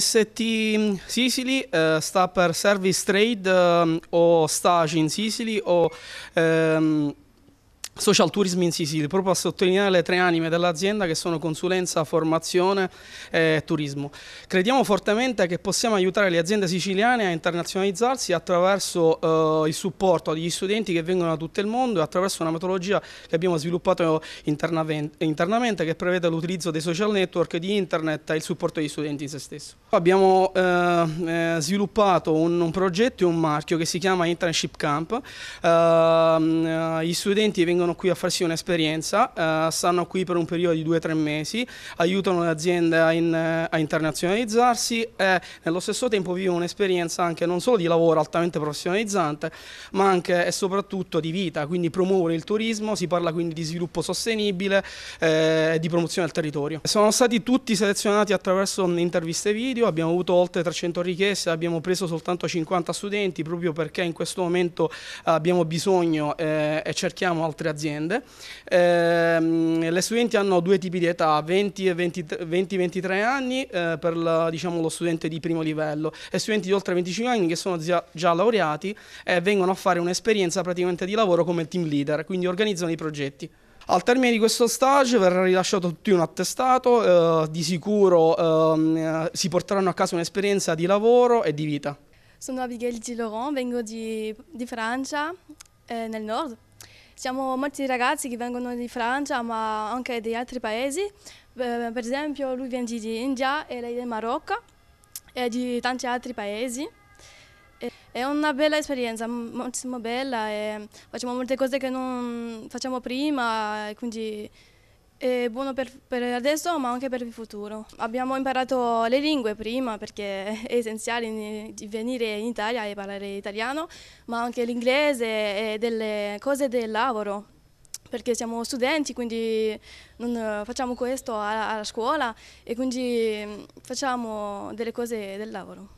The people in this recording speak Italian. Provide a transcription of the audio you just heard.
ST mm, Sicily eh, sta per Service Trade eh, o Stage in Sicily o... Ehm, Social Tourism in Sicilia, proprio a sottolineare le tre anime dell'azienda che sono consulenza, formazione e turismo. Crediamo fortemente che possiamo aiutare le aziende siciliane a internazionalizzarsi attraverso eh, il supporto agli studenti che vengono da tutto il mondo e attraverso una metodologia che abbiamo sviluppato internamente che prevede l'utilizzo dei social network, di internet e il supporto agli studenti in se stesso. Abbiamo eh, eh, sviluppato un, un, progetto e un marchio che si chiama Internship Camp, ehm, eh, gli studenti vengono venuto qui a farsi un'esperienza, eh, stanno qui per un periodo di 2-3 mesi, aiutano le aziende a, in, eh, a internazionalizzarsi e nello stesso tempo vivono un'esperienza anche non solo di lavoro altamente professionalizzante, ma anche e soprattutto di vita, quindi promuovere il turismo, si parla quindi di sviluppo sostenibile eh, e eh, di promozione del territorio. Sono stati tutti selezionati attraverso interviste video, abbiamo avuto oltre 300 richieste, abbiamo preso soltanto 50 studenti proprio perché in questo momento abbiamo bisogno eh, e cerchiamo altre aziende aziende. Eh, le studenti hanno due tipi di età, 20 23 anni eh, per la, diciamo, lo studente di primo livello e studenti di oltre 25 anni che sono già, già laureati e vengono a fare un'esperienza praticamente di lavoro come team leader, quindi organizzano i progetti. Al termine di questo stage verrà rilasciato tutti un attestato, eh, di sicuro ehm, eh, si porteranno a casa un'esperienza di lavoro e di vita. Sono Abigail Di vengo di, di Francia, eh, nel nord, siamo molti ragazzi che vengono di Francia ma anche di altri paesi, eh, per esempio lui viene di India e lei del Marocco e di tanti altri paesi. È una bella esperienza, moltissimo bella e facciamo molte cose che non facciamo prima, quindi è buono per, per, adesso ma anche per il futuro. Abbiamo imparato le lingue prima perché è essenziale venire in Italia e parlare italiano, ma anche l'inglese e delle cose del lavoro perché siamo studenti, quindi non facciamo questo alla, alla scuola e quindi mm, facciamo delle cose del lavoro.